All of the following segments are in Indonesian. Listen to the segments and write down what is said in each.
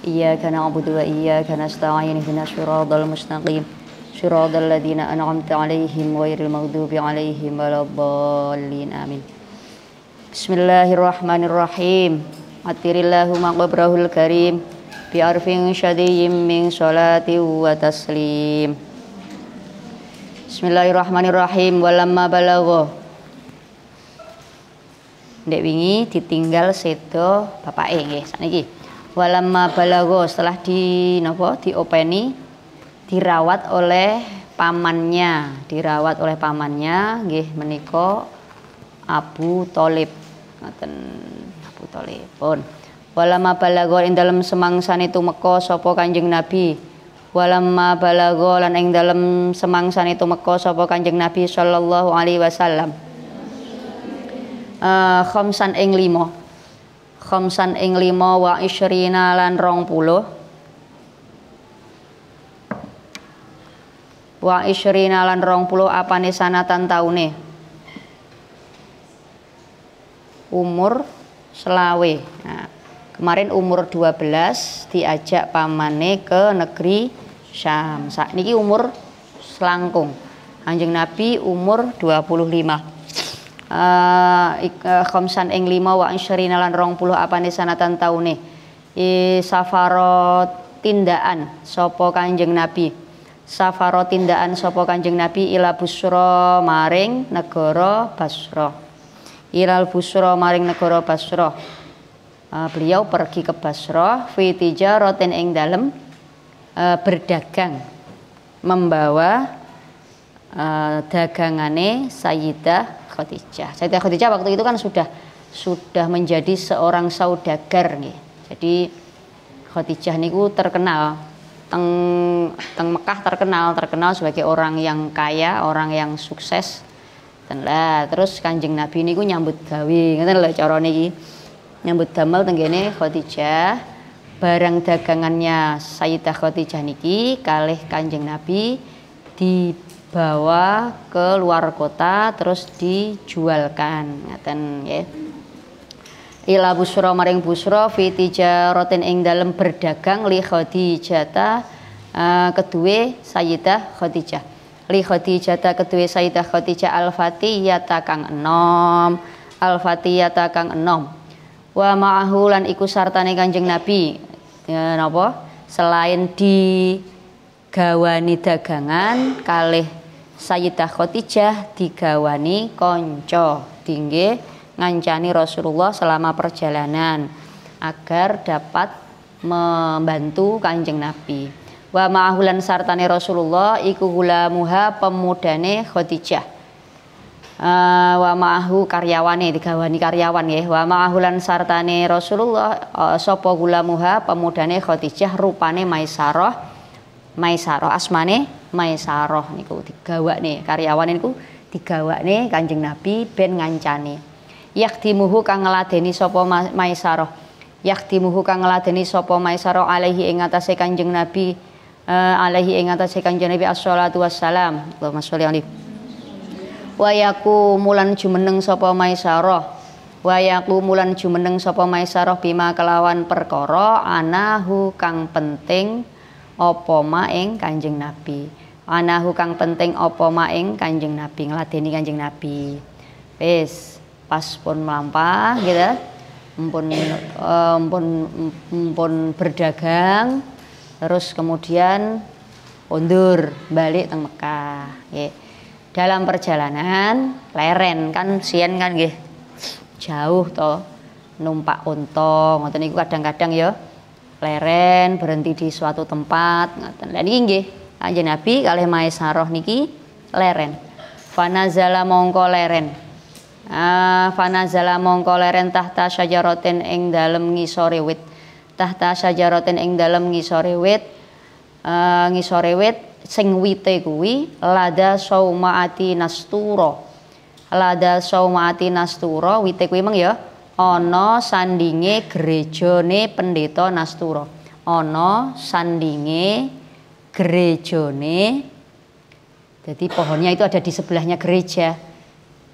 إياك نعبد وإياك نستعين اهدنا الصراط المستقيم صراط الذين أنعمت عليهم غير المغضوب عليهم ولا الضالين آمين بسم الله الرحمن الرحيم أطر اللهم قبره الكريم بأرف شدي من صلاة وتسليم بسم الله الرحمن الرحيم ولما balagho Dek wingi ditinggal seto bapak bapake nggih sakniki walamma balago setelah di nopo diopeni dirawat oleh pamannya dirawat oleh pamannya nggih menika Abu Thalib ngoten Abu Thalib pun walamma balago ing dalem semangsane tumeka sapa Kanjeng Nabi walamma balago lan ing dalem semangsane tumeka sapa Kanjeng Nabi sallallahu alaihi wasallam uh, khamsan ing limo khamsan ing lima wa isyrina lan rong puluh wa isyrina lan rong puluh apa nih sanatan taune umur selawe nah, kemarin umur 12 diajak pamane ke negeri Syam saat niki umur selangkung Anjing Nabi umur 25 uh, khamsan ing lima wa ansyarina lan rong puluh Apa sanatan taune i safaro tindaan sopo kanjeng nabi safaro tindaan sopo kanjeng nabi ila busro maring negoro basro ilal busro maring negoro basro uh, beliau pergi ke basro fitija roten ing dalem uh, berdagang membawa uh, dagangane sayidah Khadijah. Sayyidah Khadijah waktu itu kan sudah sudah menjadi seorang saudagar nih. Jadi Khadijah niku terkenal teng teng Mekah terkenal terkenal sebagai orang yang kaya, orang yang sukses. Dan lah terus Kanjeng Nabi niku nyambut gawe, ngoten lho carane iki. Nyambut damel kene Khadijah barang dagangannya Sayyidah Khadijah niki kalih Kanjeng Nabi di bawa ke luar kota terus dijualkan ngaten ya ila busro maring busro fi tijaratin ing dalem berdagang li khadijata uh, eh, kedue sayyidah khadijah li khadijata kedue sayyidah khadijah al fatiyata kang enom al fatiyata kang enom wa ma'ahu lan iku sartane kanjeng nabi ya, napa selain di gawani dagangan kalih Sayyidah Khotijah digawani konco dingge ngancani Rasulullah selama perjalanan agar dapat membantu kanjeng Nabi wa ma'ahulan sartane Rasulullah iku gulamuha pemudane Khotijah uh, wa ma'ahu karyawane digawani karyawan ya wa ma'ahulan sartane Rasulullah uh, sapa gulamuha pemudane Khadijah rupane Maisarah Maisarah asmane maisaroh niku nih karyawan niku nih Kanjeng Nabi ben ngancani yakdimuhu kang ngladeni sapa maisaroh yakdimuhu kang ngladeni sapa maisaroh alaihi ing atase Kanjeng Nabi uh, alaihi ing atase Kanjeng Nabi as-salatu wassalam Allahumma sholli alaihi wayaku mulan jumeneng sapa maisaroh wayaku mulan jumeneng sapa maisaroh bima kelawan perkoro, anahu kang penting opo maeng Kanjeng Nabi. Anahu hukang penting opo maeng Kanjeng Nabi ini Kanjeng Nabi. Wis pas pun melampah gitu. Mpun eh, mpun mpun berdagang terus kemudian undur balik teng Mekah. Gitu. Dalam perjalanan leren kan sien kan gitu, Jauh toh numpak untung, ngoten niku kadang-kadang ya leren berhenti di suatu tempat ngaten Lah niki nggih Kanjeng Nabi kalih Maesaroh niki leren. Fanazala mongko leren. Ah, fanazala mongko leren tahta syajaratin ing dalem ngisore wit. Tahta syajaratin ing dalem ngisore wit. Uh, ngisore wit sing wite kuwi lada saumaati nasturo. Lada saumaati nasturo wite kuwi meng ya Ono sandinge gerejone pendeta nasturo. Ono sandinge gerejone. jadi pohonnya itu ada di sebelahnya gereja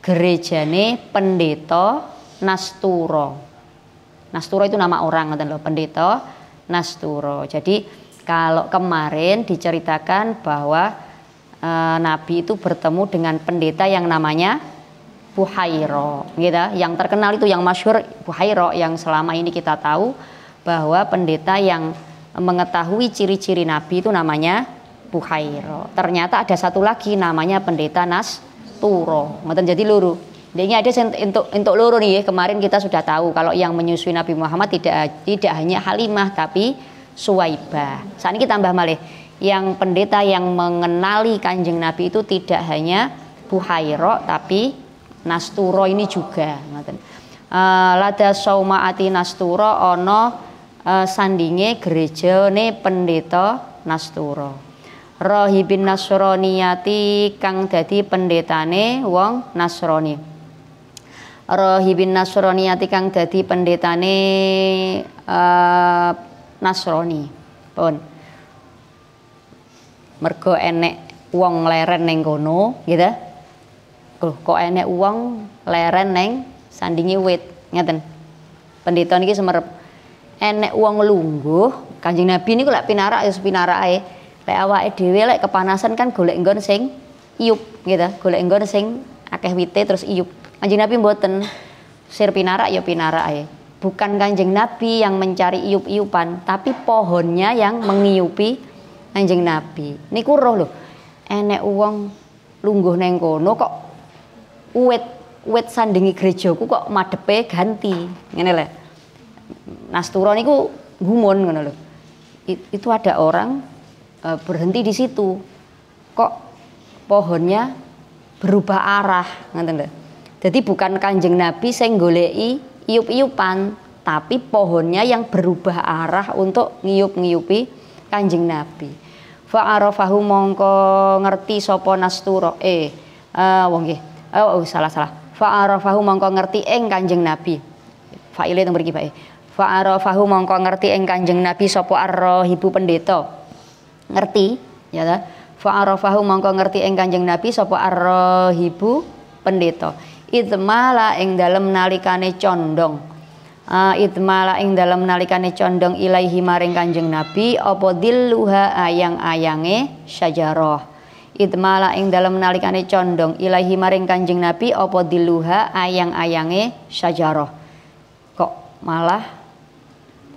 gerejane pendeto Nasturo Nasturo itu nama orang ngoten lho pendeta Nasturo jadi kalau kemarin diceritakan bahwa e, nabi itu bertemu dengan pendeta yang namanya Buhairo gitu ya. yang terkenal itu yang masyhur Buhairo yang selama ini kita tahu bahwa pendeta yang mengetahui ciri-ciri nabi itu namanya Buhairo ternyata ada satu lagi namanya pendeta Nas Turo jadi luru ini ada untuk untuk luru nih ya. kemarin kita sudah tahu kalau yang menyusui Nabi Muhammad tidak tidak hanya Halimah tapi Suwaibah saat ini kita tambah malih yang pendeta yang mengenali kanjeng Nabi itu tidak hanya Buhairo tapi nasturo ini juga ngoten. Uh, lada saumaati nasturo ono uh, eh, sandinge ne pendeta nasturo. Rohibin nasroniyati kang dadi pendetane wong nasroni. Rohibin nasroniyati kang dadi pendetane uh, nasroni. Pun. Mergo enek wong leren nenggono gitu loh kok enek uang leren neng sandingi wit ngeten pendeta niki semerep enek uang lungguh kanjeng nabi niku lek pinarak ya pinarak ae lek awake dhewe lek kepanasan kan golek nggon sing iup gitu golek nggon sing akeh wite terus iup kanjeng nabi mboten sir pinarak ya pinarak ae bukan kanjeng nabi yang mencari iup-iupan tapi pohonnya yang mengiupi kanjeng nabi niku roh lho enek uang lungguh neng kono kok wet wet sandingi gerejaku kok madepe ganti ngene lho Nasturo niku gumun ngono lho itu ada orang e, berhenti di situ kok pohonnya berubah arah nggak lho jadi bukan kanjeng nabi saya golei iup-iupan tapi pohonnya yang berubah arah untuk ngiup ngiupi kanjeng nabi arofahumong mongko ngerti sapa nasturo eh uh, wong oh, oh salah salah fa'arafahu mongko ngerti ing kanjeng nabi fa'ile yang pergi baik. fa'arafahu mongko ngerti ing kanjeng nabi sopo arrohibu pendeta ngerti ya ta fa'arafahu mongko ngerti ing kanjeng nabi sopo arrohibu pendeta idmala ing dalem nalikane condong uh, idmala ing dalam nalikane condong ilaihi maring kanjeng nabi opo diluha ayang-ayange syajaroh idmala ing dalam nalikane condong ilahi maring Kanjeng Nabi opo diluha ayang-ayange syajarah. Kok malah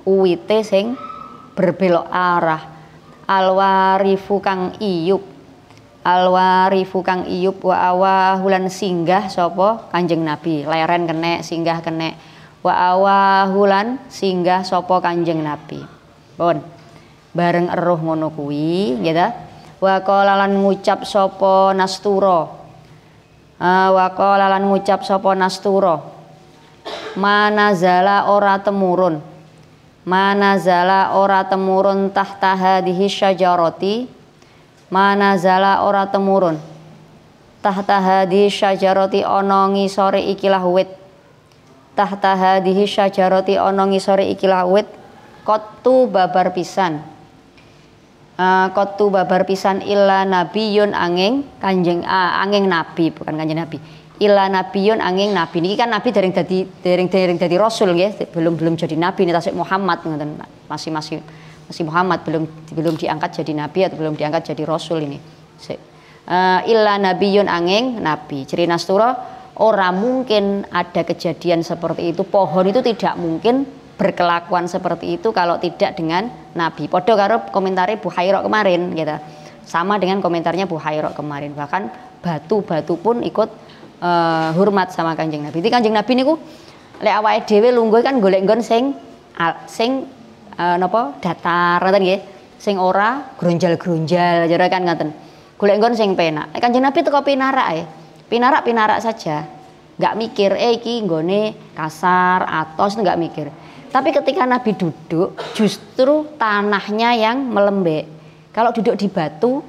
uwite sing berbelok arah. Alwarifu kang iyub. Alwarifu kang iyub wa awahulan singgah sopo Kanjeng Nabi. Leren kene singgah kene wa awahulan singgah sopo Kanjeng Nabi. Bon. Bareng eruh ngono kuwi, gitu wa lan ngucap sopo nasturo, uh, wa qala lan ngucap sapa nastura manazala ora temurun manazala ora temurun tahta hadhihi mana manazala ora temurun tahta hadihi syajaroti onongi sore ikilah wit tahta hadihi syajaroti onongi sore ikilah wit kotu babar pisan Eh, kotu babar pisan angeng nabiyun angeng kanjeng uh, angeng nabi bukan kanjeng nabi illa nabiyun angeng nabi ini kan nabi yang dari dari yang dari rasul ya belum belum jadi nabi ini tasik Muhammad ngeten masih masih masih Muhammad belum belum diangkat jadi nabi atau belum diangkat jadi rasul ini uh, eh, illa nabiyun angeng nabi ciri nasturo ora mungkin ada kejadian seperti itu pohon itu tidak mungkin berkelakuan seperti itu kalau tidak dengan Nabi. Podo karo komentari Bu Hayro kemarin gitu. Sama dengan komentarnya Bu Hayro kemarin. Bahkan batu-batu pun ikut uh, hormat sama Kanjeng Nabi. Jadi Kanjeng Nabi niku lek awake dhewe lungguh kan golek nggon sing sing uh, nopo datar ngoten nggih. Sing ora gronjal-gronjal jare kan ngoten. Golek nggon sing penak. Lek Kanjeng Nabi teko pinarak Eh. Pinarak-pinarak saja. Nggak mikir eh iki nggone kasar atos nggak mikir. Tapi ketika Nabi duduk, justru tanahnya yang melembek. Kalau duduk di batu,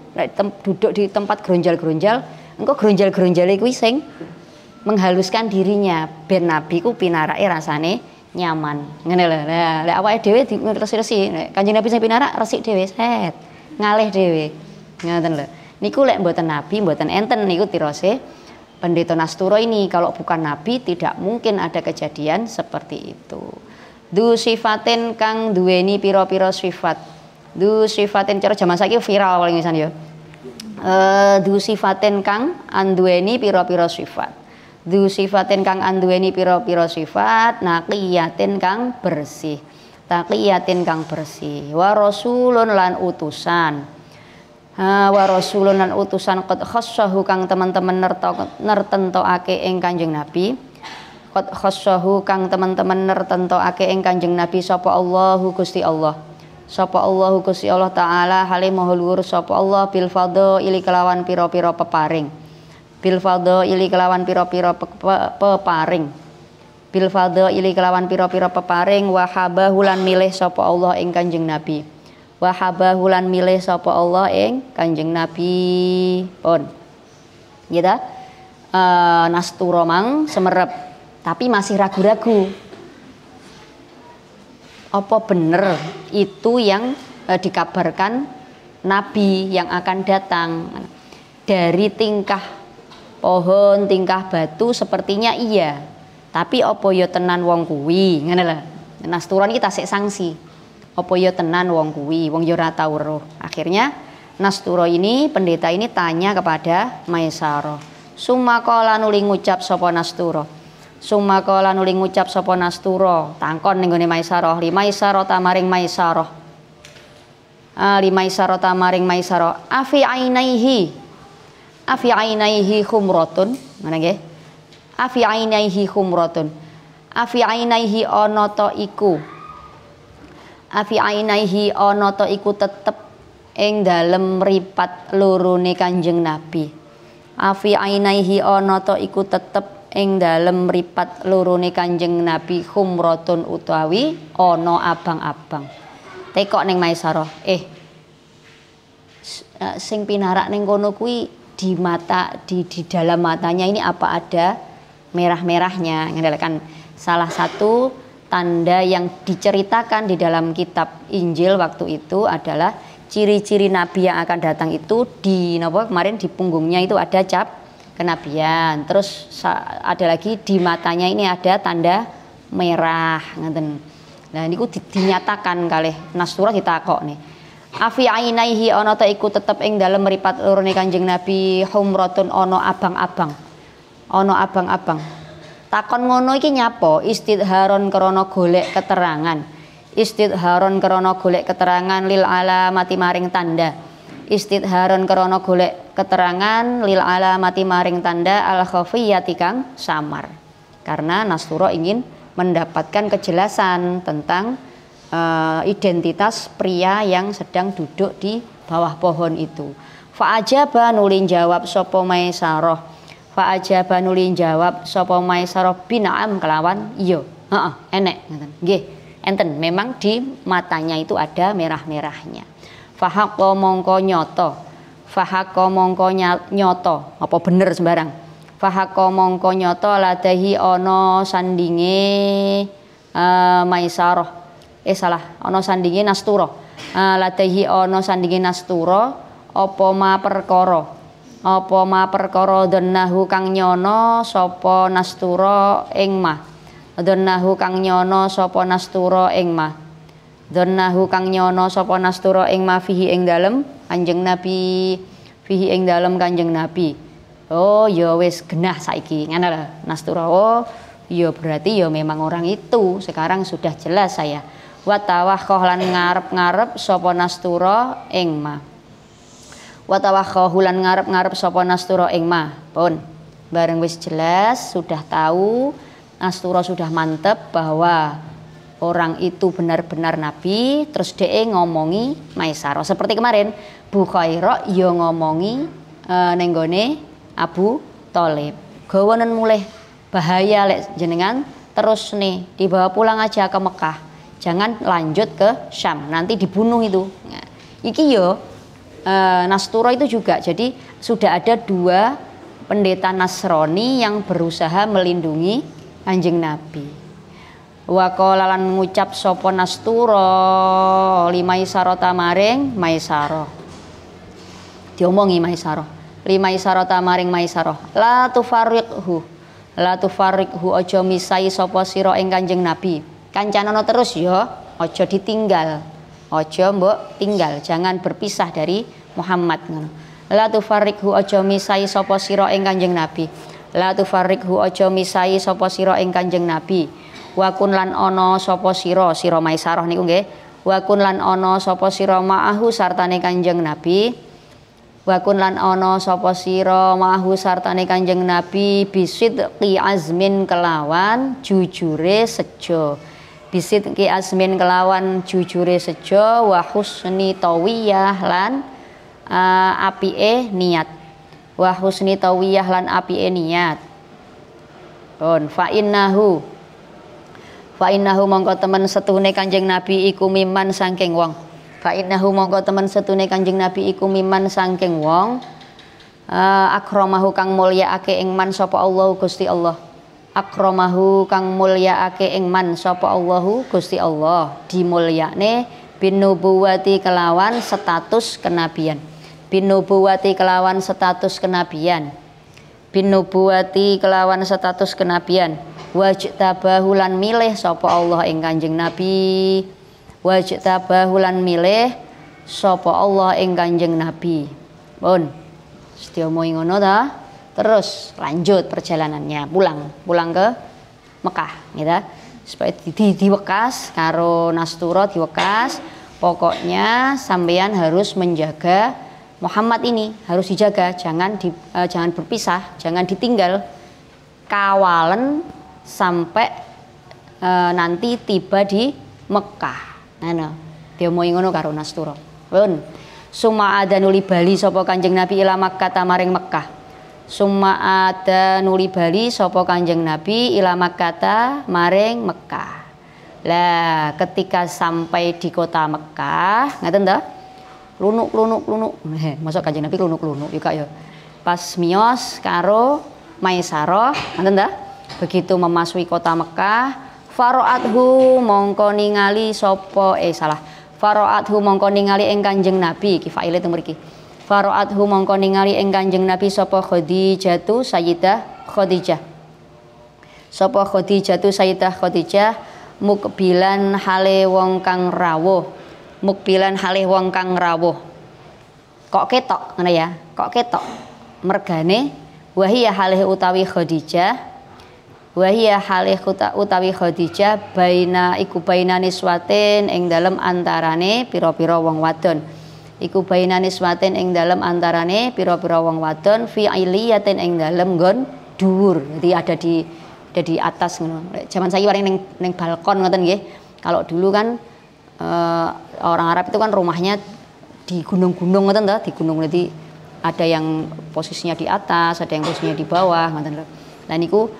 duduk di tempat geronjal-geronjal, engkau geronjal geronjal itu sing menghaluskan dirinya ben Nabi ku pinarake rasane nyaman. Ngene lho. Lah lek awake dhewe diresik resi Kanjeng Nabi sing pinara resik dhewe, set. Ngalih dhewe. Ngoten lho. Niku lek mboten Nabi, mboten enten niku tirose pendeta Nasturo ini kalau bukan Nabi tidak mungkin ada kejadian seperti itu du sifatin kang duweni piro-piro sifat du sifatin cara jaman saiki viral paling misalnya ya uh, eh, du sifatin kang andueni piro-piro sifat du sifatin kang andueni piro-piro sifat naqiyatin kang bersih taqiyatin kang bersih wa rasulun lan utusan Uh, wa rasulun lan utusan qad khassahu kang teman-teman nertentokake ing Kanjeng Nabi qad khassahu kang teman-teman nertentokake ing Kanjeng Nabi sapa Allahu Gusti Allah sapa Allahu Gusti Allah taala hale maha sopo Allah bil ili kelawan piro pira peparing bil ili kelawan pira-pira peparing bil ili kelawan piro pira peparing wahabahu hulan milih sopo Allah ing Kanjeng Nabi wahabahu hulan milih sopo Allah ing Kanjeng Nabi pun gitu uh, eh, nasturomang semerap tapi masih ragu-ragu. Apa bener itu yang e, dikabarkan nabi yang akan datang? Dari tingkah pohon, tingkah batu sepertinya iya. Tapi oppo yo ya tenan wong kuwi, ngene lho. Nasturan kita sik sanksi. Apa yo ya tenan wong kuwi, wong ya ora tau Akhirnya Nasturo ini pendeta ini tanya kepada Maisaro. Sumakola nuli ngucap sapa Nasturo Summa qala nuli ngucap sapa Nastura, tangkon ning gone Maisaroh, lima Isaroh tamaring Maisaroh. Ah, lima Isaroh tamaring Maisaroh, afi ainaihi. Afi ainaihi khumratun, mana ge? Afi ainaihi khumratun. Afi ainaihi ana iku. Afi ainaihi ana iku tetep ing dalem ripat lurune Kanjeng Nabi. Afi ainaihi ana iku tetep ing dalam ripat lorone Kanjeng Nabi khumratun utawi ono abang-abang. Tekok neng Maisarah. Eh, eh. Sing pinarak ning kono kuwi di mata di di dalam matanya ini apa ada merah-merahnya. ngendalikan kan salah satu tanda yang diceritakan di dalam kitab Injil waktu itu adalah ciri-ciri nabi yang akan datang itu di napa kemarin di punggungnya itu ada cap kenabian. Terus ada lagi di matanya ini ada tanda merah ngeten. Nah ini ku dinyatakan kalih kita ditakok nih. Afi ainaihi ono ta iku tetep ing dalem meripat lorone Kanjeng Nabi humratun ono abang-abang. ono abang-abang. Takon ngono iki nyapo istidharon krono golek keterangan. Istidharon krono golek keterangan lil alamati maring tanda istidharon krono golek keterangan lil alamati maring tanda al khafiyati kang samar. Karena Nasuro ingin mendapatkan kejelasan tentang uh, identitas pria yang sedang duduk di bawah pohon itu. fa ajaba nulin jawab maisarah fa ajaba nulin jawab sapa maisarah bina'am kelawan iyo. Heeh, enek. Nggih, enten memang di matanya itu ada merah-merahnya. Fahako mongko nyoto fahako mongko nyoto apa bener sembarang Fahako mongko nyoto ladahi ono sandinge uh, maisaroh eh salah ono sandinge nasturo. uh, ladahi ono sandinge nasturo, opo ma perkoro opo ma perkoro dhannahu kang nyono sopo nasturo ing ma kang nyono sopo nasturo ing ma Donnahu kang nyono sapa nastura ing mafihi ing dalem Kanjeng Nabi fihi ing dalem Kanjeng Nabi. Oh ya wis genah saiki ngono lho nasturo Oh ya berarti ya memang orang itu sekarang sudah jelas saya. Wa tawakhoh lan ngarep-ngarep sapa nastura ing ma. Wa tawakhoh lan ngarep-ngarep sapa nastura ing ma. Pun bareng wis jelas sudah tahu nasturo sudah mantep bahwa orang itu benar-benar nabi terus DE ngomongi Maisaro seperti kemarin Bu Khairo ya ngomongi e, nenggone Abu Tole. gawanan mulai bahaya lek jenengan terus nih dibawa pulang aja ke Mekah jangan lanjut ke Syam nanti dibunuh itu nah, iki yo e, Nasturo itu juga jadi sudah ada dua pendeta Nasrani yang berusaha melindungi anjing Nabi wa lan ngucap sopo nasturo lima isarota maring maisaro diomongi maisaro lima isarota maring maisaro la tufarriqhu la hu ojo misai sopo siro ing Kanjeng Nabi kancanono terus yo, ya, ojo ditinggal ojo mbok tinggal jangan berpisah dari Muhammad ngono la tufarriqhu ojo misai sopo siro ing Kanjeng Nabi la hu ojo misai sopo siro ing Kanjeng Nabi wakun lan ono sopo siro siro maisaroh niku nggih wakun lan ono sopo siro ma'ahu sartane kanjeng nabi wakun lan ono sopo siro ma'ahu sartane kanjeng nabi bisit ki azmin kelawan jujure sejo bisit ki Azmin kelawan jujure sejo wahus ni tawiyah lan uh, e niat wa husni tawiyah lan apike niat on fa innahu fa innahu mongko teman setune kanjeng nabi iku miman sangking wong fa innahu mongko teman setune kanjeng nabi iku miman sangking wong uh, akramahu kang mulyaake ing man sapa Allah Gusti Allah Akromahu kang mulyaake ing man sapa Allahu Gusti Allah dimulyakne binubuwati kelawan status kenabian binubuwati kelawan status kenabian binubuwati kelawan status kenabian wajtabahu lan milih sapa Allah ing Kanjeng Nabi wajtabahu lan milih sapa Allah ing Kanjeng Nabi pun sediomohi ngono ta terus lanjut perjalanannya pulang pulang ke Mekah gitu supaya di, di, diwekas karo Nasturo diwekas pokoknya sampean harus menjaga Muhammad ini harus dijaga jangan di, uh, jangan berpisah jangan ditinggal kawalan sampai e, nanti tiba di Mekah. Ana mau ngono karo Nasturo. Pun summa adanuli Bali sapa Kanjeng Nabi ila Makkah maring Mekah. Summa adanuli Bali sapa Kanjeng Nabi ila Makkah maring Mekah. Lah ketika sampai di kota Mekah, ngaten ta? Lunuk-lunuk-lunuk. Masuk Kanjeng Nabi lunuk-lunuk yuk ya. Pas mios karo Maisaroh, ngaten ta? Begitu memasuki kota Mekah, Faro'athu mongko ningali sopo eh salah. Faro'athu mongko ningali ing Kanjeng Nabi iki faile teng mriki. Faro'athu mongko ningali ing Kanjeng Nabi sopo Khadijah tu Sayyidah Khadijah. sopo Khadijah tu Sayyidah Khadijah mukbilan hale wong kang rawuh. Mukbilan hale wong kang rawuh. Kok ketok ngono ya? Kok ketok? Mergane wahiyah halih utawi Khadijah wahia halih utawi Khadijah baina iku baina niswatin ing dalem antarane piro pira wong wadon iku baina niswatin ing dalem antarane piro pira wong wadon fi iliyatin ing dalem nggon dhuwur jadi ada di ada di atas ngono zaman saya paling ning ning balkon ngoten nggih kalau dulu kan uh, orang Arab itu kan rumahnya di gunung-gunung ngoten dah di gunung jadi ada yang posisinya di atas ada yang posisinya di bawah ngoten lho nah niku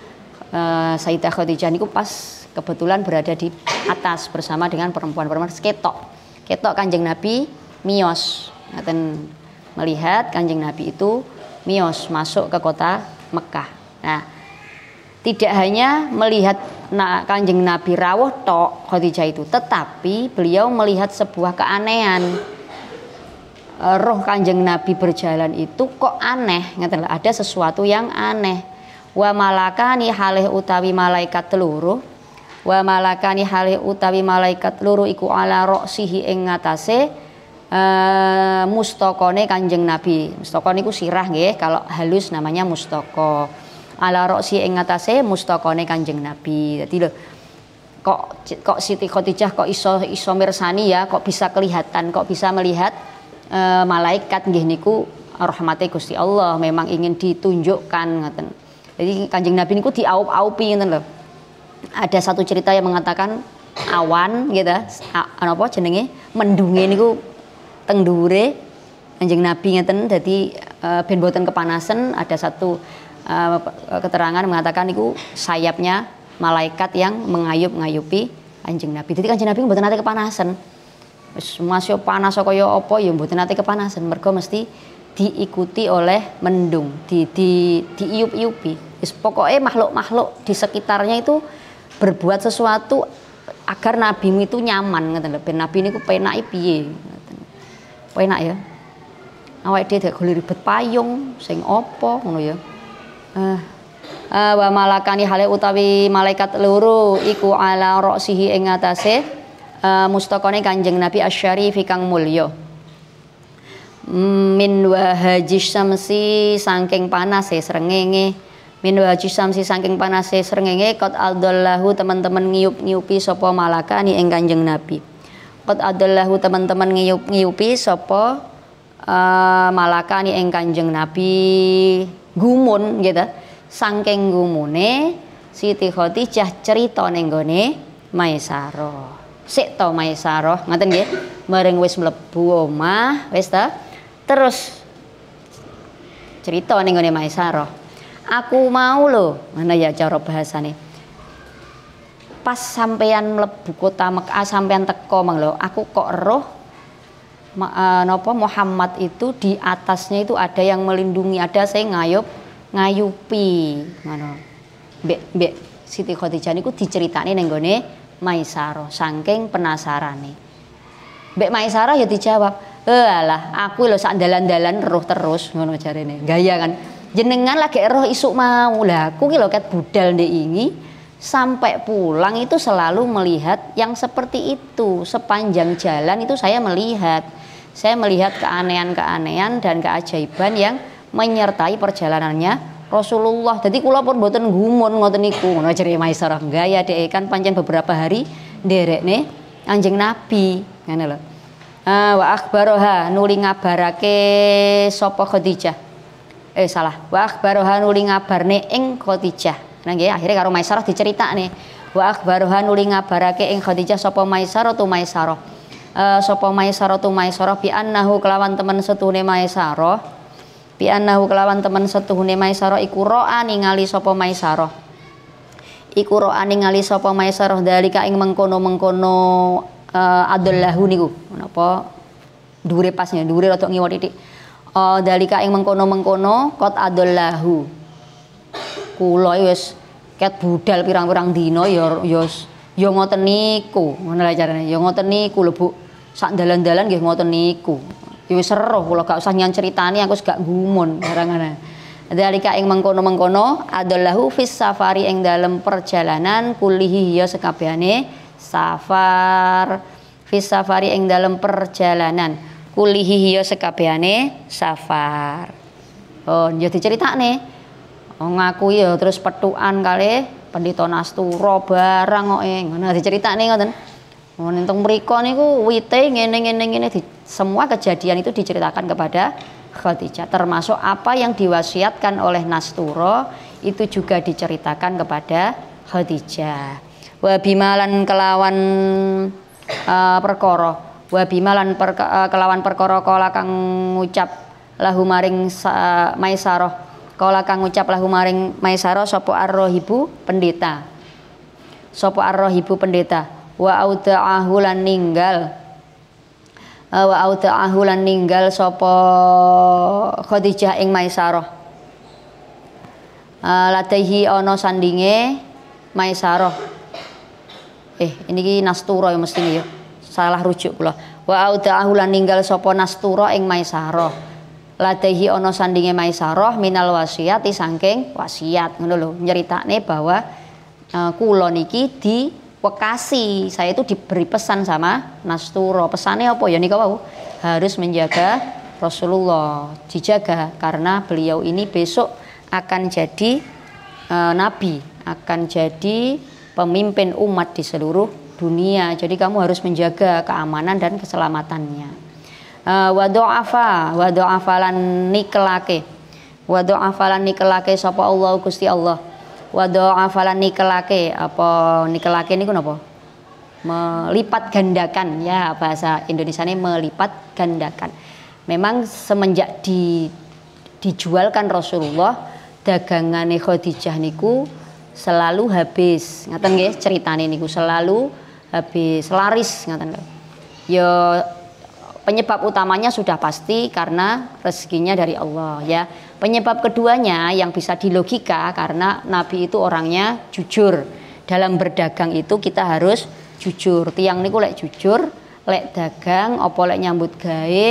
uh, Sayyidah Khadijah niku pas kebetulan berada di atas bersama dengan perempuan-perempuan ketok. Ketok Kanjeng Nabi mios. Ngaten melihat Kanjeng Nabi itu mios masuk ke kota Mekah. Nah, tidak hanya melihat Kanjeng Nabi rawoh tok Khadijah itu, tetapi beliau melihat sebuah keanehan. Eh, roh Kanjeng Nabi berjalan itu kok aneh, ngaten ada sesuatu yang aneh wa malakani halih utawi malaikat teluru wa malakani halih utawi malaikat teluru iku ala roksihi ing ngatase uh, mustokone kanjeng nabi mustoko niku sirah nggih kalau halus namanya mustoko ala roksi ing ngatasé mustokone kanjeng nabi dadi lho kok kok Siti Khadijah kok iso iso mirsani ya kok bisa kelihatan kok bisa melihat uh, malaikat nggih niku rahmate Gusti Allah memang ingin ditunjukkan ngoten jadi kanjeng Nabi ini diaup-aupi ngoten loh. Ada satu cerita yang mengatakan awan gitu, apa jenenge mendungi ini teng tengdure kanjeng Nabi ngeten Jadi uh, e, ben boten kepanasan ada satu e, keterangan mengatakan niku sayapnya malaikat yang mengayup-ngayupi kanjeng Nabi. Jadi kanjeng Nabi mboten nanti kepanasan. masih panas yo opo ya mboten nanti kepanasan mergo mesti diikuti oleh mendung, di di diiup-iupi pokoknya makhluk-makhluk di sekitarnya itu berbuat sesuatu agar nabi itu nyaman ngeten lho nabi niku penake piye ngoten penak ya awake dhewe gak golek ribet payung sing apa ngono ya eh uh, wa malakani hale utawi malaikat loro iku ala roksihi ing atase uh, eh, mustakane kanjeng nabi Asy-Syarif kang mulya mm, min wahajis samsi saking panas ya srengenge min waji samsi saking panase srengenge qad adallahu teman-teman ngiup-ngiupi sopo malaka ni ing Kanjeng Nabi qad adallahu teman-teman ngiup-ngiupi sapa uh, malaka ni ing Kanjeng Nabi gumun gitu saking gumune Siti Khadijah cerita ning gone Maisarah sik to maesaro ngaten nggih mereng wis mlebu omah wis ta terus cerita ning gone aku mau loh mana ya cara bahasane pas sampean mlebu kota Mekah sampean teko mang aku kok roh ma, eh, nopo Muhammad itu di atasnya itu ada yang melindungi ada saya ngayup ngayupi mana mbek mbek Siti Khadijah niku diceritani ning gone Maisarah saking penasarane mbek Maisarah ya dijawab alah aku loh sak dalan-dalan roh terus ngono jarene gaya kan jenengan lagi roh isuk mau lah aku ki ket budal deh ini sampai pulang itu selalu melihat yang seperti itu sepanjang jalan itu saya melihat saya melihat keanehan-keanehan dan keajaiban yang menyertai perjalanannya Rasulullah. Jadi kula pun boten gumun ngoten niku. Ngono jere enggak gaya deh kan panjang beberapa hari derek nih Anjing Nabi, ngene lho. Uh, wa akhbaroha nuli ngabarake sapa Khadijah eh salah wa akhbaroha nuli ngabarne ing khotijah. nah nggih Akhirnya karo Maisarah nih. wa akhbaroha nuli ngabarake ing khotijah. Sopo Maisarah tu Maisarah uh, sapa Maisarah tu Maisarah bi annahu kelawan temen setuhne Maisarah bi annahu kelawan temen setuhune Maisarah iku roa ningali sapa Maisarah iku roa ningali sapa Dari dalika ing mengkono-mengkono uh, eh, adallahu niku napa dure pasnya dure rotok ngiwat titik Oh, dalika ing mengkono-mengkono kot adollahu. Kula ya wis ket budal pirang-pirang dino, yor ya, yos ya, ya ngoten niku. mana lha carane. Ya ngoten niku lho, Bu. Sak dalan-dalan nggih ngoten niku. Ya wis seruh kula gak usah nyan critani aku wis gak gumun barang-barang. Dalika ing mengkono-mengkono adallahu fis safari ing dalem perjalanan kulihi ya sekabehane safar fis safari ing dalem perjalanan kulihi hiyo ya sekabehane safar. Oh, ya nih Oh, ngaku ya terus petuan kali pendito nasturo barang kok eh. nah dicerita nih ngoten. Oh, entung nih ku wite ngene-ngene ngene semua kejadian itu diceritakan kepada Khadijah termasuk apa yang diwasiatkan oleh Nasturo itu juga diceritakan kepada Khadijah wabimalan kelawan uh, eh, perkoro wa bimalan perka, eh, kelawan perkara kala kang ngucap lahu maring sa, maisaroh kala kang ngucap lahu maring maisaroh sopo arrohibu pendeta sopo arrohibu pendeta wa auda'ahu ahulan ninggal eh, wa auda'ahu ahulan ninggal sopo Khadijah ing maisaroh eh, latihi ono sandinge maisaroh eh ini ki nasturo ya mestine ya salah rujuk kula wa auda'ahu lan ninggal sapa nasturo ing maisarah ladehi ana sandinge maisarah minal wasiyati saking wasiat ngono lho nyeritakne bahwa kulo e, kula niki di Wekasi, saya itu diberi pesan sama Nasturo. Pesannya apa ya nika wau? Harus menjaga Rasulullah, dijaga karena beliau ini besok akan jadi e, nabi, akan jadi pemimpin umat di seluruh dunia. Jadi kamu harus menjaga keamanan dan keselamatannya. Eh, wa do'afa, wa do'afalan nikelake. Wa do'afalan nikelake sapa Allah Gusti Allah. Wa do'afalan nikelake apa nikelake niku napa? Melipat gandakan ya bahasa Indonesia ini melipat gandakan. Memang semenjak di dijualkan Rasulullah dagangane Khadijah niku selalu habis. Ngaten nggih ceritane niku selalu habis laris ngatain lo. yo ya, penyebab utamanya sudah pasti karena rezekinya dari Allah ya. Penyebab keduanya yang bisa dilogika karena Nabi itu orangnya jujur. Dalam berdagang itu kita harus jujur. Tiang niku lek jujur, lek dagang opo lek nyambut gawe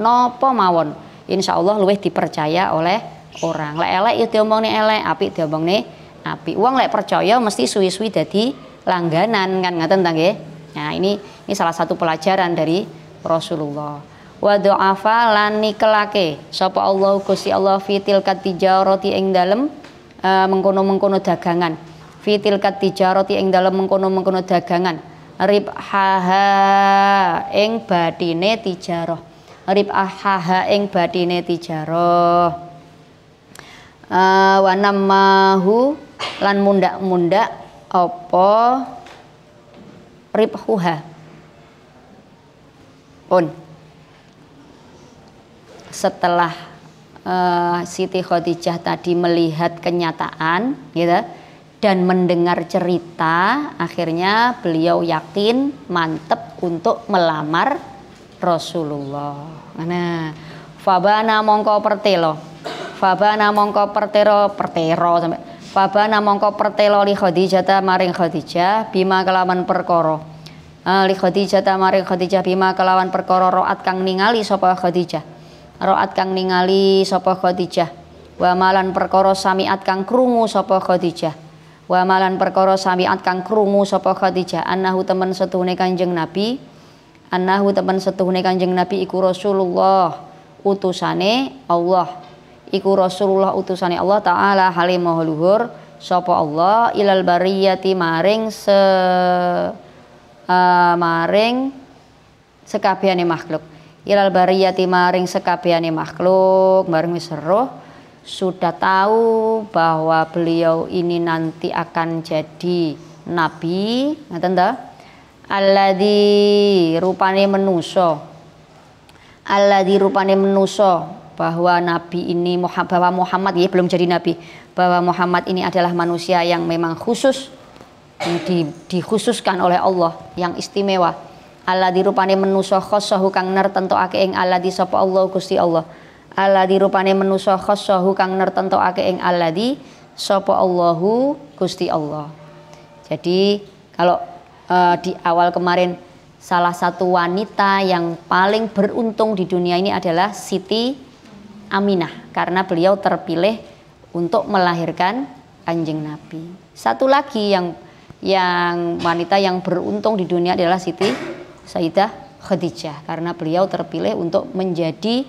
nopo mawon. Insya Allah luweh dipercaya oleh orang. Lek elek ya nih elek, apik nih api uang lek percaya mesti suwi-suwi jadi langganan kan nggak tentang ya. Nah, ini ini salah satu pelajaran dari Rasulullah. Wa du'afa lan nikelake sapa Allah Gusti Allah fitil katijarati ing dalem uh, mengkono-mengkono dagangan. Fitil katijarati ing dalem mengkono-mengkono dagangan. haha ing batine tijarah. Ribhaha ing batine tijarah. Uh, wa namahu lan munda munda Opo, ribhuha pun setelah uh, Siti Khadijah tadi melihat kenyataan gitu dan mendengar cerita akhirnya beliau yakin mantep untuk melamar Rasulullah nah fabana mongko pertelo fabana mongko pertero pertero sampai Papa mongko pertelo li Khadijah ta maring Khadijah bima kelawan perkara. Li Khadijah ta maring Khadijah bima kelawan perkara roat kang ningali sapa Khadijah. Roat kang ningali sapa Khadijah. Wa malan perkara samiat kang krungu sapa Khadijah. Wa malan perkara samiat kang krungu sapa Khadijah annahu temen setuhune Kanjeng Nabi. Annahu temen setuhune Kanjeng Nabi iku Rasulullah utusane Allah iku Rasulullah utusani Allah taala hale luhur sapa Allah ilal bariyati maring se uh, maring sekabehane makhluk ilal bariyati maring sekabehane makhluk maring wis sudah tahu bahwa beliau ini nanti akan jadi nabi ngaten ta alladzi rupane menuso alladzi rupane menuso bahwa Nabi ini bahwa Muhammad ya belum jadi Nabi bahwa Muhammad ini adalah manusia yang memang khusus yang di, dikhususkan oleh Allah yang istimewa Allah dirupani menuso khosohu kang ake ing Allah di sopo Allah Gusti Allah Allah dirupani menuso khosohu kang ake ing Allah di sopo Allahu Gusti Allah jadi kalau uh, di awal kemarin salah satu wanita yang paling beruntung di dunia ini adalah Siti Aminah karena beliau terpilih untuk melahirkan Kanjeng Nabi. Satu lagi yang yang wanita yang beruntung di dunia adalah Siti Sayyidah Khadijah karena beliau terpilih untuk menjadi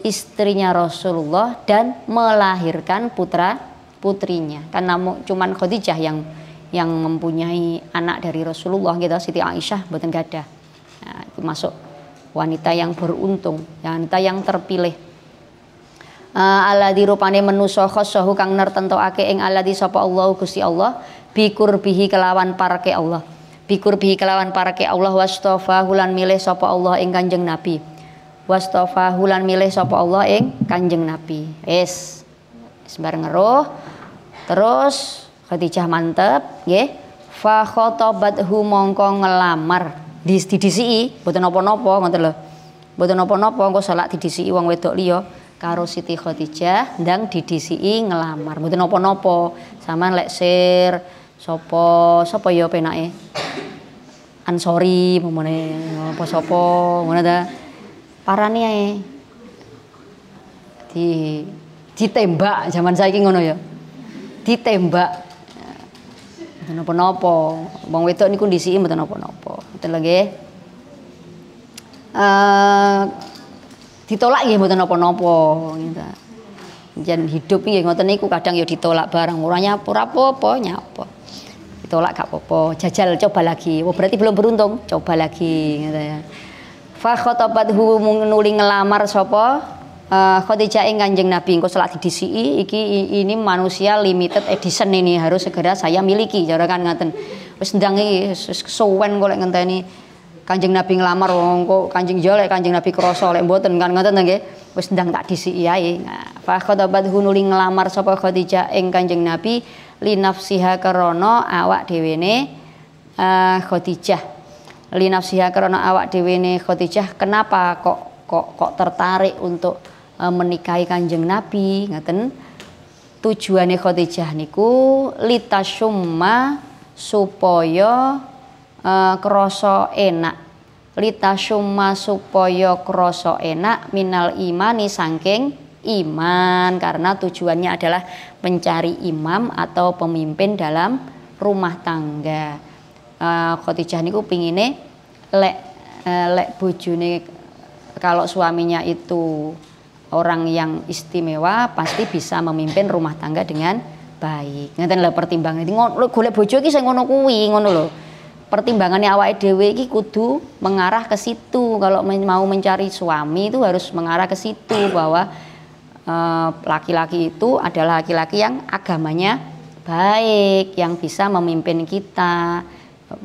istrinya Rasulullah dan melahirkan putra putrinya. Karena cuman Khadijah yang yang mempunyai anak dari Rasulullah gitu. Siti Aisyah bukan gadah. Nah, itu masuk wanita yang beruntung, wanita yang terpilih. Eh, ala di rupane menuso khosohu kang nertentokake ing di sopo Allah Gusti Allah bikur bihi kelawan parake Allah bikur bihi kelawan parake Allah wastofa hulan milih sopo Allah eng Kanjeng Nabi wastofa hulan milih sopo Allah eng Kanjeng napi es sembarang ngeruh terus Khadijah mantep nggih fa khotobathu mongko ngelamar di didisi boten napa-napa ngoten lho boten napa-napa engko salat didisi wong wedok liya karo Siti Khadijah di didisi ngelamar mboten napa-napa sama lek sopo sapa sapa ya penake Ansori pemene apa sapa ngono ta parane ae di ditembak zaman saiki ngono ya ditembak mboten napa-napa wong wedok niku kondisi mboten napa-napa ngoten lho nggih eh, ditolak ya mboten nopo, nopo gitu. Jan hidup nggih ngoten niku kadang ya ditolak barang murahnya pura apa nyapa. Ditolak gak apa jajal coba lagi. Oh, berarti belum beruntung, coba lagi gitu ya. Fa hubung nuli ngelamar sapa? Uh, Khadijah ing Kanjeng Nabi engko salat DCI, iki ini manusia limited edition ini harus segera saya miliki cara kan ngaten. Wis ndang iki wis kesuwen kok lek Kanjeng Nabi ngelamar wong kok Kanjeng jolek Kanjeng Nabi krasa lek mboten kan ngoten nggih. Wis ndang tak disiki ae. Nah, fa khotobat hunuli ngelamar sapa Khadijah ing Kanjeng Nabi linafsiha krana awak dhewene uh, Khadijah. Linafsiha krana awak dhewene Khadijah kenapa kok kok kok tertarik untuk uh, menikahi Kanjeng Nabi ngoten. Tujuane Khadijah niku litasumma supaya Eh, kroso enak lita summa supaya kroso enak minal imani sangking iman karena tujuannya adalah mencari imam atau pemimpin dalam rumah tangga eh, Khotijah niku pingine lek eh, lek bojone kalau suaminya itu orang yang istimewa pasti bisa memimpin rumah tangga dengan baik. Ngeten lah pertimbangane. Golek bojo iki sing ngono kuwi, ngono lho pertimbangannya awake dhewe iki kudu mengarah ke situ kalau men mau mencari suami itu harus mengarah ke situ bahwa eh, laki-laki e, itu adalah laki-laki yang agamanya baik yang bisa memimpin kita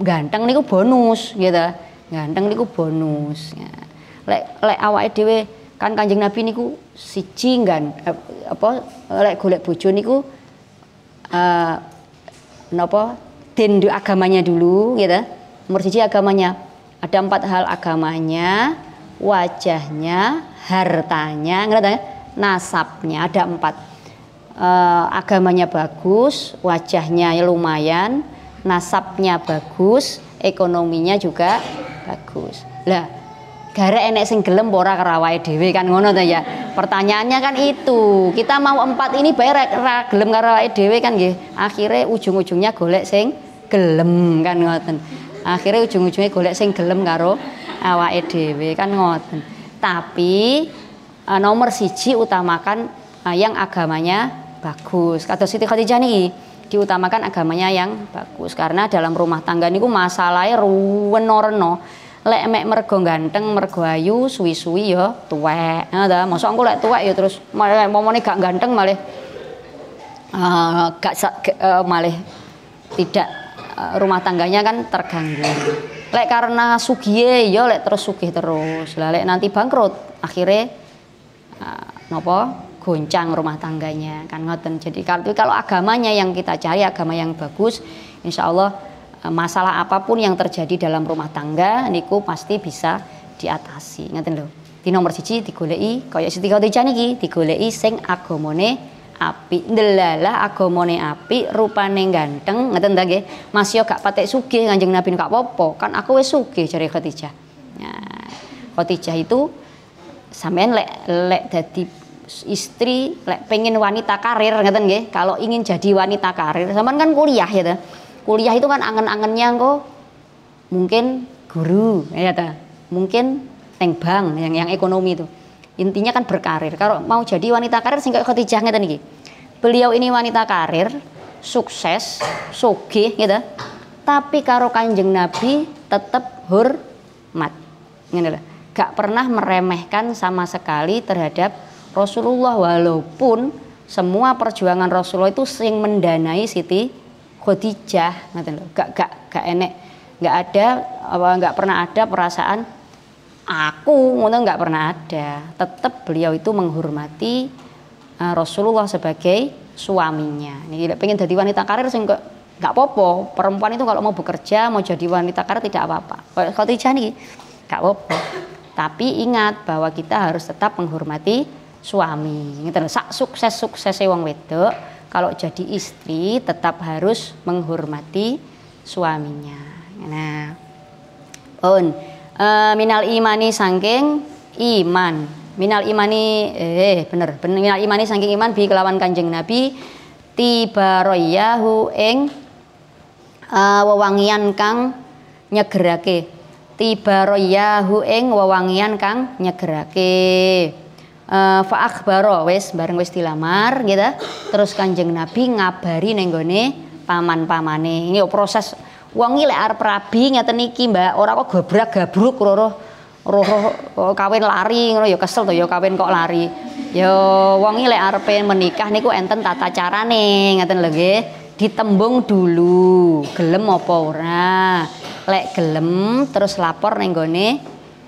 ganteng niku bonus gitu ganteng niku bonus ya. lek lek awake dhewe kan kanjeng nabi niku siji gan eh, apa lek golek bojo niku eh, napa din agamanya dulu gitu siji agamanya ada empat hal agamanya wajahnya hartanya ngerti nasabnya ada empat e, agamanya bagus wajahnya ya lumayan nasabnya bagus ekonominya juga bagus lah gara enek sing gelem ora karawae dhewe kan ngono ta ya. Pertanyaannya kan itu. Kita mau empat ini bae ra gelem karo dhewe kan nggih. Akhire ujung-ujungnya golek sing gelem kan ngoten. Akhirnya ujung-ujungnya gue golek sing gelem karo awake dhewe kan ngoten. Tapi eh, nomor siji utamakan eh, yang agamanya bagus. Kata Siti Khadijah nih diutamakan agamanya yang bagus karena dalam rumah tangga niku masalahnya ruweno-reno lek mek mergo ganteng mergo ayu suwi-suwi ya tuwek ngono mosok engko lek tuwek ya terus malah momone gak ganteng malah uh, eh, gak, gak uh, malah tidak Eh, rumah tangganya kan terganggu. Lek karena sugiye ya lek terus sugih terus. Lah lek nanti bangkrut akhirnya uh, nopo goncang rumah tangganya kan ngoten. Jadi kalau kalau agamanya yang kita cari agama yang bagus, insya Allah eh, masalah apapun yang terjadi dalam rumah tangga niku pasti bisa diatasi. Ngoten lho. Di nomor siji digoleki kaya Siti Khadijah niki digoleki sing agamane api, delalah agamane api rupane ganteng, ngeten ta nggih. Mas yo gak patek sugih Kanjeng Nabi gak apa kan aku wis sugih jare Khadijah. Nah, Khadijah itu sampean lek lek dadi istri lek pengen wanita karir ngeten nggih. Kalau ingin jadi wanita karir, sampean kan kuliah ya ta. Kuliah itu kan angen-angennya kok mungkin guru ya ta. Mungkin teng bank yang yang ekonomi itu intinya kan berkarir kalau mau jadi wanita karir sehingga Khadijah ngeten iki beliau ini wanita karir sukses sugih gitu tapi karo kanjeng Nabi tetap hormat gak pernah meremehkan sama sekali terhadap Rasulullah walaupun semua perjuangan Rasulullah itu sing mendanai Siti Khadijah gak gak gak enek nggak ada nggak pernah ada perasaan aku ngono nggak pernah ada tetap beliau itu menghormati uh, Rasulullah sebagai suaminya ini tidak pengen jadi wanita karir sing nggak popo perempuan itu kalau mau bekerja mau jadi wanita karir tidak apa-apa kalau tidak nih nggak popo tapi ingat bahwa kita harus tetap menghormati suami Ini sak sukses sukses wong wedok kalau jadi istri tetap harus menghormati suaminya nah on Eh, minal imani sangking iman minal imani eh bener, bener minal imani sangking iman bi kelawan kanjeng nabi tiba royahu eng, uh, eh, wewangian kang nyegerake tiba royahu eng, wewangian kang nyegerake uh, fa baro wes bareng wes dilamar gitu terus kanjeng nabi ngabari nenggone paman-pamane ini proses wongi lek arep rabi ngeten niki Mbak, ora kok gabrak gabruk roh roh kawin lari ngono ya kesel to ya kawin kok lari. Ya wongi lek arepe menikah niku enten tata carane ngeten lho nggih. Ditembung dulu, gelem apa ora. Lek gelem terus lapor ning gone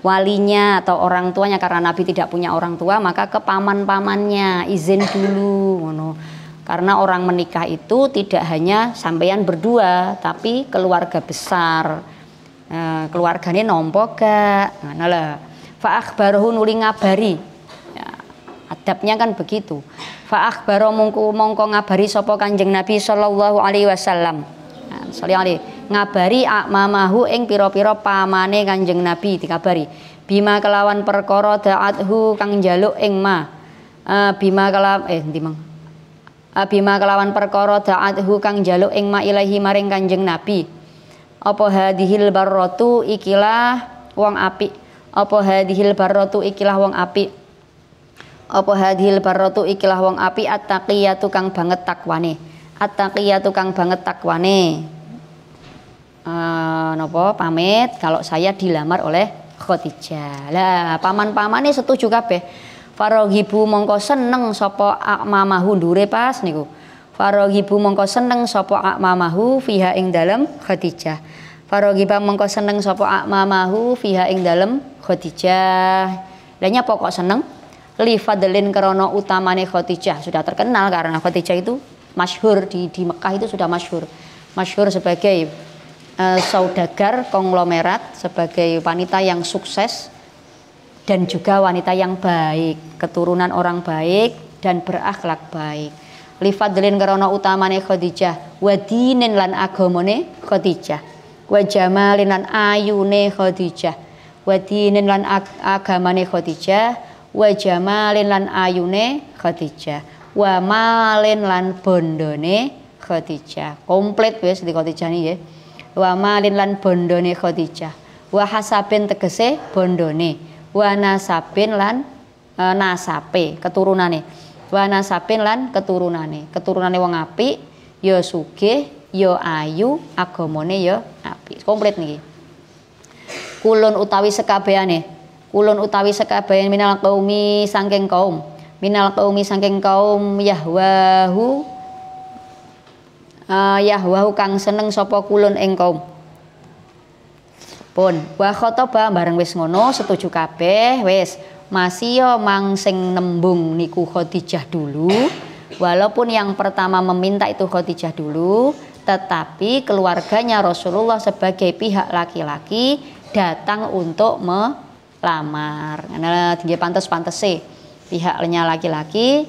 walinya atau orang tuanya karena Nabi tidak punya orang tua maka ke paman-pamannya izin dulu ngono. Karena orang menikah itu tidak hanya sampeyan berdua, tapi keluarga besar. Nah, keluargane nompo gak? Ngono lho. Fa akhbaruhu nuli ngabari. Ya, adabnya kan begitu. Fa akhbaru mongko mongko ngabari sapa Kanjeng Nabi sallallahu alaihi wasallam. Nah, sallallahu alaihi ngabari akmamahu ing pira-pira pamane Kanjeng Nabi dikabari. Bima kelawan perkara da'athu kang njaluk ing ma. Uh, bima kelawan eh ndi mang? abima kelawan perkara da'athu kang jaluk ing ma ilahi maring Kanjeng Nabi. Apa hadihil barrotu ikilah wong api. Apa hadihil barrotu ikilah wong api. Apa hadihil barrotu ikilah wong api. at-taqiyatu tukang banget takwane. At-taqiyatu tukang banget takwane. Uh, nopo pamit kalau saya dilamar oleh Khotijah Lah paman-pamane setuju kabeh bu mongko seneng sapa akmamahu dure pas niku. bu mongko seneng sapa akmamahu fiha ing dalem Khadijah. bu mongko seneng sapa akmamahu fiha ing dalam Khadijah. Lainnya pokok seneng? Li fadlin krana utamane Khadijah sudah terkenal karena Khadijah itu masyhur di di Mekah itu sudah masyhur. Masyhur sebagai uh, saudagar konglomerat, sebagai wanita yang sukses, dan juga wanita yang baik, keturunan orang baik dan berakhlak baik. Lifadlin karena utamane Khadijah, wadinin lan agamane Khadijah, wa jamalin lan ayune Khadijah, wadinin lan agamane Khadijah, wa jamalin lan ayune Khadijah, wa malin lan bondone Khadijah. Komplit wis di Khadijah ini ya. Wa malin lan bondone Khadijah. Wa hasabin tegese bondone wa lan e, nasape keturunane wa nasabin lan keturunane keturunane wong api yo ya sugih yo ya ayu agamane yo ya api, komplit nih. Kulon utawi sekabehane kulon utawi sekabehane minal qaumi sangkeng kaum minal qaumi sangkeng kaum yahwahu uh, yahwahu kang seneng sopo kulon ing kaum pun wa khotoba bareng wis ngono setuju kabeh wis masih yo mang sing nembung niku Khadijah dulu walaupun yang pertama meminta itu Khadijah dulu tetapi keluarganya Rasulullah sebagai pihak laki-laki datang untuk melamar karena tinggi pantas pantas sih pihaknya laki-laki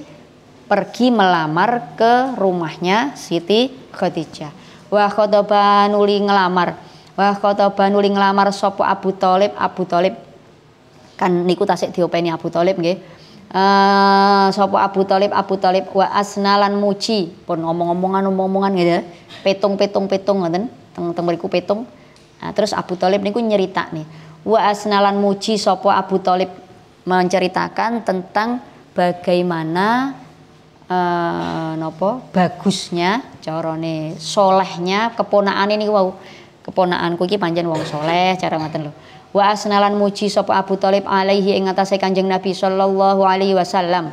pergi melamar ke rumahnya Siti Khadijah wah khotoba nuli ngelamar Wah banu ling ngelamar sopo Abu Talib Abu Talib kan niku tasik diopeni Abu Talib nggih. Uh, eh, sopo Abu Talib Abu Talib wa asnalan muji pun ngomong-ngomongan omong-omongan gitu ya, petung-petung-petung ngoten teng teng mriku petung nah, terus Abu Talib niku nyerita nih wa asnalan muji sopo Abu Talib menceritakan tentang bagaimana uh, nopo bagusnya corone solehnya keponaan ini wow keponaanku iki panjang wong soleh cara ngoten lho wa asnalan muji sapa Abu Thalib alaihi ing atase Kanjeng Nabi sallallahu alaihi wasallam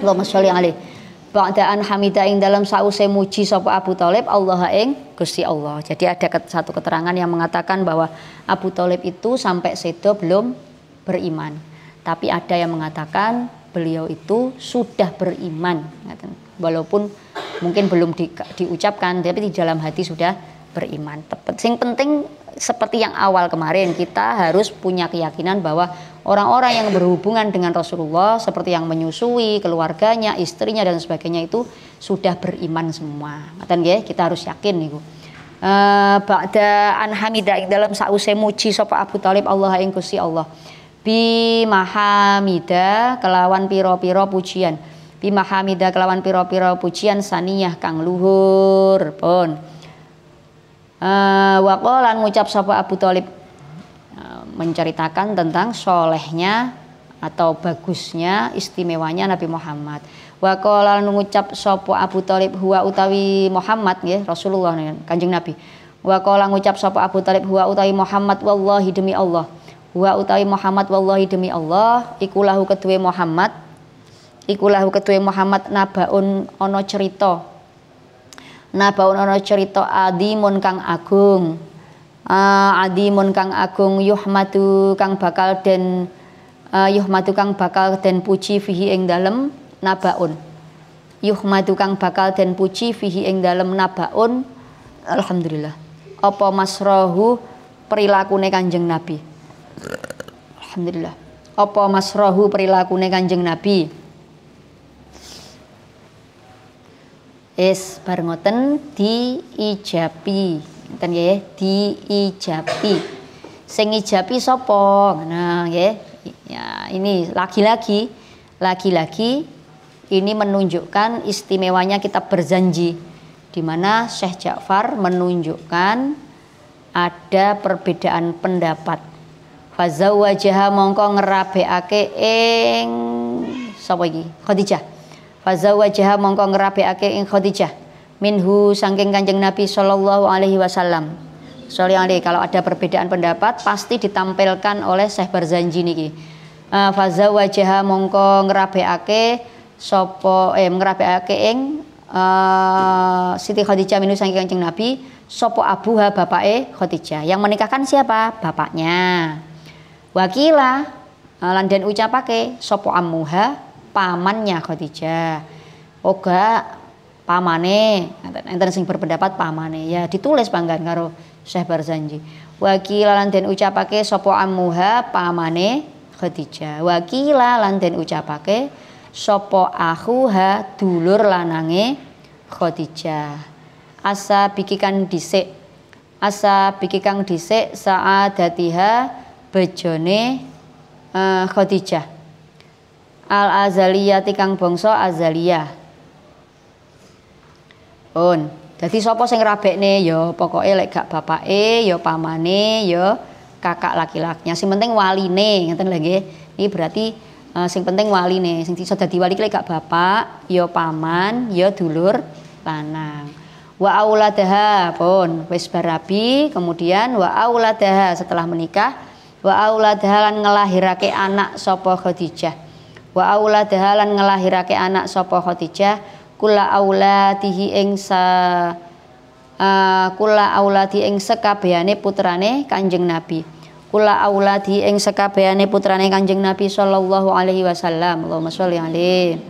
Allahumma sholli alaihi Ba'da hamidah hamida ing dalam sause muji sapa Abu Thalib Allah ing Gusti Allah. Jadi ada satu keterangan yang mengatakan bahwa Abu Thalib itu sampai sedo belum beriman. Tapi ada yang mengatakan beliau itu sudah beriman, walaupun mungkin belum di, diucapkan, tapi di dalam hati sudah beriman. Sing penting seperti yang awal kemarin kita harus punya keyakinan bahwa orang-orang yang berhubungan dengan Rasulullah seperti yang menyusui keluarganya, istrinya dan sebagainya itu sudah beriman semua. Ngeten ya kita harus yakin nih eh, bu. ba'da an hamida dalam sause muji sapa Abu Talib Allah ing Gusti Allah. Bi mahamida kelawan piro-piro pujian. Bi mahamida kelawan piro-piro pujian saniyah kang luhur. Pun. Bon. Eh, Wakolan ngucap sapa Abu Talib eh, menceritakan tentang solehnya atau bagusnya istimewanya Nabi Muhammad. Wakolan ngucap sapa Abu Talib huwa utawi Muhammad ya Rasulullah kanjeng Nabi. Wakolan ngucap sapa Abu Talib huwa utawi Muhammad wallahi demi Allah. Huwa utawi Muhammad wallahi demi Allah ikulahu kedue Muhammad ikulahu kedue Muhammad nabaun ono cerita nabaun ana cerita adimun kang agung uh, adimun kang agung yuhmatu kang bakal den uh, ah, yuhmatu kang bakal den puji fihi ing dalem nabaun yuhmatu kang bakal den puji fihi ing dalem nabaun alhamdulillah apa masrohu perilakune kanjeng nabi alhamdulillah apa masrohu perilakune kanjeng nabi is bar ngoten diijabi ngoten nggih ya? diijapi. sing ijapi sapa nah nggih ya ini lagi-lagi lagi-lagi ini menunjukkan istimewanya kita berjanji di mana Syekh Ja'far menunjukkan ada perbedaan pendapat fazawajaha mongko ngerabekake ing sapa iki Khadijah fazawajaha mongko ngrabiake ing Khadijah minhu saking Kanjeng Nabi sallallahu alaihi wasallam Soalnya Ali, kalau ada perbedaan pendapat pasti ditampilkan oleh Syekh Barzanji niki. Uh, eh, fazawajaha mongko ngrabiake sopo eh ngrabiake ing uh, Siti Khadijah minhu saking Kanjeng Nabi sopo abuha bapak e Khadijah. Yang menikahkan siapa? Bapaknya. Wakila eh, lan ucapake sopo amuha pamannya Khadijah. Oga pamane, enten sing berpendapat pamane. Ya ditulis panggan karo Syekh Barzanji. Wakila lan den ucapake sapa amuha pamane Khadijah. Wakil lan den ucapake sapa akhuha dulur lanange Khadijah. Asa bikikan dhisik. Asa bikikang dhisik saadatiha bejone uh, Khadijah al azaliyah tikang bongso azaliyah on jadi sopo sing nih yo ya, pokoke lek gak yo yo ya pamane yo ya kakak laki-lakinya sing penting wali nih, ngerti lagi? Ini berarti uh, sing penting nih sing iso jadi wali lek gak bapak yo paman yo dulur lanang wa auladaha pun wis barabi kemudian wa auladaha setelah menikah wa auladaha lan ngelahirake anak sopo Khadijah wa aula dahalan ngelahirake anak sopo Khadijah kula dihi ing sa uh, kula aulati ing sekabehane putrane Kanjeng Nabi kula aulati ing sekabehane putrane Kanjeng Nabi sallallahu alaihi wasallam Allahumma sholli alaihi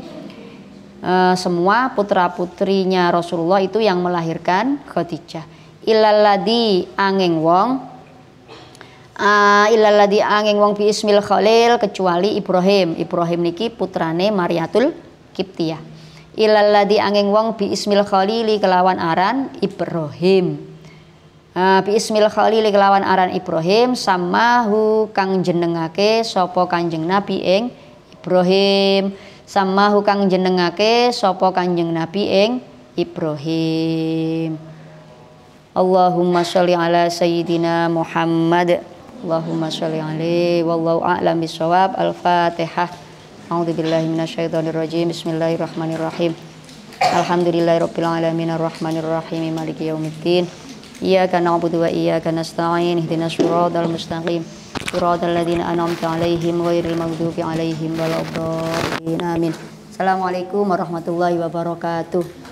uh, semua putra-putrinya Rasulullah itu yang melahirkan Khadijah ilaladi angeng wong uh, ah, ilaladi angin wong bi ismil khalil kecuali Ibrahim Ibrahim niki putrane Mariatul Kiptiah. ilaladi angin wong bi ismil khalili kelawan aran Ibrahim uh, bi ismil khalili kelawan aran Ibrahim samahu kang jenengake sopo kanjeng Nabi ing Ibrahim samahu kang jenengake sopo kanjeng Nabi ing Ibrahim Allahumma sholli ala sayyidina Muhammad Allahumma sholli alaihi wallahu a'lam bisawab. Al-Fatihah. A'udzu billahi minasyaitonir rajim. Bismillahirrahmanirrahim. Alhamdulillahirabbil alamin arrahmanir rahim maliki yaumiddin. Iyyaka na'budu wa iyyaka nasta'in. shiratal mustaqim. Shiratal ladzina an'amta alaihim ghairil maghdubi alaihim waladdallin. Amin. Assalamualaikum warahmatullahi wabarakatuh.